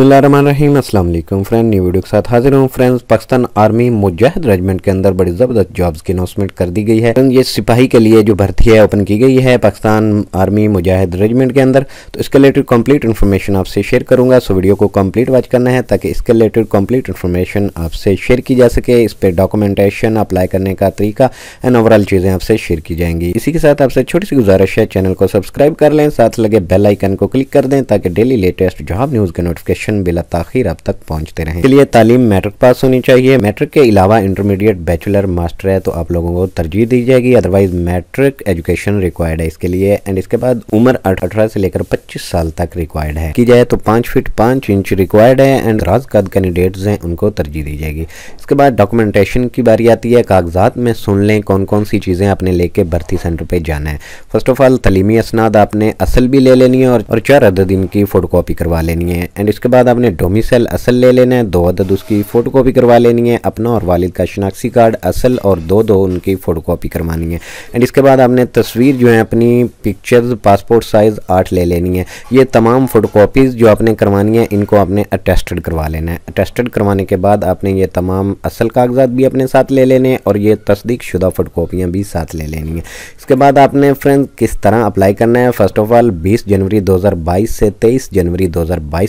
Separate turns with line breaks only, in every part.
बसमीम असल friend new video के साथ हाजिर हूँ friends Pakistan army Mujahid regiment के अंदर बड़ी ज़बरदस्त जॉब्स की अनाउंसमेंट कर दी गई है ये सिपाही के लिए जो भर्ती है ओपन की गई है पाकिस्तान आर्मी मुजाहिद रेजमेंट के अंदर तो इसके रिलेटेड कम्प्लीट इन्फॉर्मेशन आपसे शेयर करूंगा सो वीडियो को कम्प्लीट वॉच करना है ताकि इसके रिलेटेड कम्प्लीट इन्फॉर्मेशन आपसे शेयर की जा सके इस पर डॉक्यूमेंटेशन अप्लाई करने का तरीका एंड ओवरऑल चीज़ें आपसे शेयर की जाएंगी इसी के साथ आपसे छोटी सी गुजारिश है चैनल को सब्सक्राइब कर लें साथ लगे बेलाइकन को क्लिक कर दें ताकि डेली लेटेस्ट जॉब न्यूज़ के नोटिफिकेशन सेक्शन बिला तखिर अब तक पहुँचते रहे इसलिए तालीम मैट्रिक पास होनी चाहिए मैट्रिक के अलावा इंटरमीडिएट बैचलर मास्टर है तो आप लोगों को तरजीह दी जाएगी अदरवाइज मैट्रिक एजुकेशन रिक्वायर्ड है इसके लिए एंड इसके बाद उम्र अठारह से लेकर पच्चीस साल तक रिक्वायर्ड है की जाए तो पाँच फीट पाँच इंच रिक्वायर्ड है एंड राज कद कैंडिडेट्स हैं उनको तरजीह दी जाएगी इसके बाद डॉक्यूमेंटेशन की बारी आती है कागजात में सुन लें कौन कौन सी चीज़ें आपने लेके भर्ती सेंटर पे जाना है फर्स्ट ऑफ ऑल तलीमी असनाद आपने असल भी ले लेनी है और, चार अदद दिन की फ़ोटो करवा लेनी है एंड इसके बाद बाद आपने डोमिसल असल ले लेना है दो अदद उसकी फ़ोटो कॉपी करवा लेनी है अपना और वालिद का शनाख्ती कार्ड असल और दो दो उनकी फ़ोटो कॉपी करवानी है एंड इसके बाद आपने तस्वीर जो है अपनी पिक्चर्स पासपोर्ट साइज़ आठ ले लेनी है ये तमाम फ़ोटो कापीज़ जो आपने करवानी है इनको आपने अटेस्टेड करवा लेना है अटेस्टेड करवाने के बाद आपने ये तमाम असल कागजात भी अपने साथ ले लेने हैं और ये तस्दीक शुदा फ़ोटो भी साथ ले लेनी है इसके बाद आपने फ्रेंड किस तरह अप्लाई करना है फ़र्स्ट ऑफ ऑल बीस जनवरी दो से तेईस जनवरी दो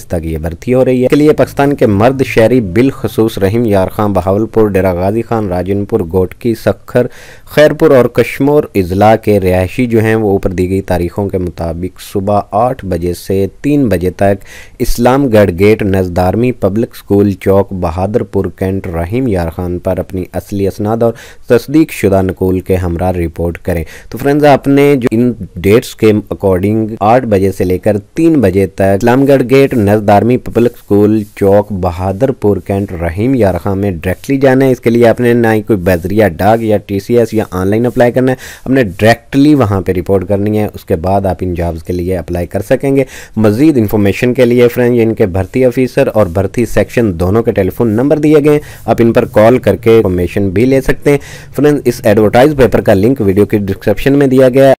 तक ये भर्ती हो रही है इसके लिए पाकिस्तान के मर्द शहरी बिलखसूस रहीम यार खां बहावलपुर डेरा गाजी खान राजनपुर गोटकी सखर खैरपुर और कश्मोर अजला के रिहायशी जो हैं वो ऊपर दी गई तारीखों के मुताबिक सुबह आठ बजे से तीन बजे तक इस्लामगढ़ गेट नजदारमी पब्लिक स्कूल चौक बहादुरपुर कैंट रहीम यार खान पर अपनी असली असनाद और तस्दीक शुदा नकूल के हमरा रिपोर्ट करें तो फ्रेंड्स आपने जो इन डेट्स के अकॉर्डिंग आठ बजे से लेकर तीन बजे तक इस्लामगढ़ गेट नजदारमी पब्लिक स्कूल चौक बहादुरपुर कैंट रहीम या में डायरेक्टली जाना है इसके लिए आपने ना ही कोई बैजरिया डाक या टी या ऑनलाइन अप्लाई करना है आपने डायरेक्टली वहाँ पर रिपोर्ट करनी है उसके बाद आप इन जॉब्स के लिए अप्लाई कर सकेंगे मजीद इन्फॉर्मेशन के लिए फ्रेंड इनके भर्ती ऑफिसर और भर्ती सेक्शन दोनों के टेलीफोन नंबर दिए गए आप इन पर कॉल करके इन्फॉर्मेशन भी ले सकते हैं फ्रेंड इस एडवर्टाइज पेपर का लिंक वीडियो के डिस्क्रिप्शन में दिया गया है